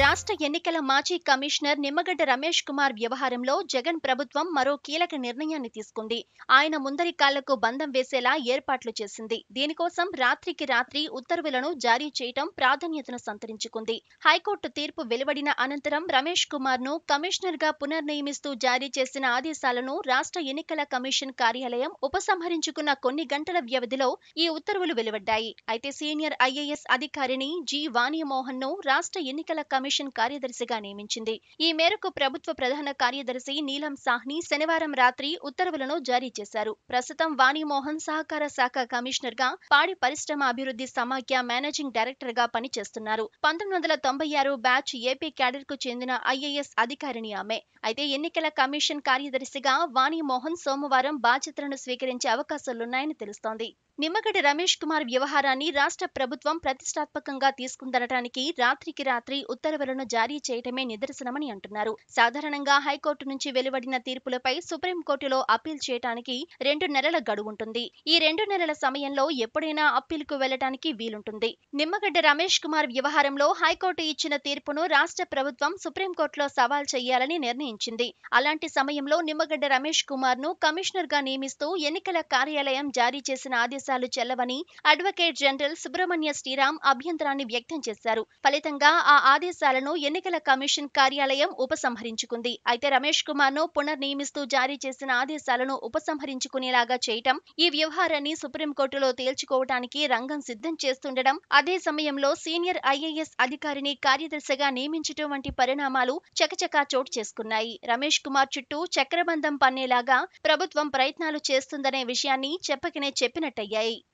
రాష్ట్ర ఎన్నికల మాజీ కమిషనర్ నిమ్మగడ్డ రమేష్ కుమార్ వ్యవహారంలో జగన్ ప్రభుత్వం మరో కీలక నిర్ణయాన్ని తీసుకుంది ఆయన ముందరి కాళ్లకు బంధం వేసేలా ఏర్పాట్లు చేసింది దీనికోసం రాత్రికి రాత్రి ఉత్తర్వులను జారీ చేయటం ప్రాధాన్యతను సంతరించుకుంది హైకోర్టు తీర్పు వెలువడిన అనంతరం రమేష్ కుమార్ ను కమిషనర్ గా పునర్నియమిస్తూ జారీ చేసిన ఆదేశాలను రాష్ట్ర ఎన్నికల కమిషన్ కార్యాలయం ఉపసంహరించుకున్న కొన్ని గంటల వ్యవధిలో ఈ ఉత్తర్వులు వెలువడ్డాయి అయితే సీనియర్ ఐఏఎస్ అధికారిని జి వాణిమోహన్ ను రాష్ట్ర ఎన్నికల కమిషన్ కార్యదర్శిగా నియమించింది ఈ మేరకు ప్రభుత్వ ప్రధాన కార్యదర్శి నీలం సాహ్ని శనివారం రాత్రి ఉత్తర్వులను జారీ చేశారు ప్రస్తుతం వాణిమోహన్ సహకార శాఖ కమిషనర్ గా పాడి పరిశ్రమ అభివృద్ధి సమాఖ్య మేనేజింగ్ డైరెక్టర్ గా పనిచేస్తున్నారు పంతొమ్మిది వందల తొంభై ఆరు బ్యాచ్ ఏపీ క్యాడర్ కు చెందిన ఐఏఎస్ అధికారిని ఆమె అయితే ఎన్నికల కమిషన్ కార్యదర్శిగా వాణిమోహన్ సోమవారం బాధ్యతలను స్వీకరించే అవకాశాలున్నాయని తెలుస్తోంది నిమ్మగడ్డ రమేష్ కుమార్ వ్యవహారాన్ని రాష్ట్ర ప్రభుత్వం ప్రతిష్టాత్మకంగా తీసుకుందనటానికి రాత్రికి రాత్రి ఉత్తర్వులను జారీ చేయటమే నిదర్శనమని అంటున్నారు సాధారణంగా హైకోర్టు నుంచి వెలువడిన తీర్పులపై సుప్రీంకోర్టులో అప్పీల్ చేయటానికి రెండు నెలల గడువుంటుంది ఈ రెండు నెలల సమయంలో ఎప్పుడైనా అప్పీల్కు వెళ్లటానికి వీలుంటుంది నిమ్మగడ్డ రమేష్ కుమార్ వ్యవహారంలో హైకోర్టు ఇచ్చిన తీర్పును రాష్ట్ర ప్రభుత్వం సుప్రీంకోర్టులో సవాల్ చేయాలని నిర్ణయించింది అలాంటి సమయంలో నిమ్మగడ్డ రమేష్ కుమార్ ను కమిషనర్ గా నియమిస్తూ ఎన్నికల కార్యాలయం జారీ చేసిన ఆదేశాలు ఆదేశాలు చెల్లవని అడ్వకేట్ జనరల్ సుబ్రహ్మణ్య శ్రీరామ్ అభ్యంతరాన్ని వ్యక్తం చేశారు ఫలితంగా ఆ ఆదేశాలను ఎన్నికల కమిషన్ కార్యాలయం ఉపసంహరించుకుంది అయితే రమేష్ కుమార్ ను పునర్నియమిస్తూ జారీ చేసిన ఆదేశాలను ఉపసంహరించుకునేలాగా చేయటం ఈ వ్యవహారాన్ని సుప్రీంకోర్టులో తేల్చుకోవటానికి రంగం సిద్ధం చేస్తుండటం అదే సమయంలో సీనియర్ ఐఏఎస్ అధికారిని కార్యదర్శిగా నియమించటం వంటి పరిణామాలు చకచకా చోటు చేసుకున్నాయి రమేష్ కుమార్ చుట్టూ చక్రబంధం పన్నేలాగా ప్రభుత్వం ప్రయత్నాలు చేస్తుందనే విషయాన్ని చెప్పకనే చెప్పినట్టయింది create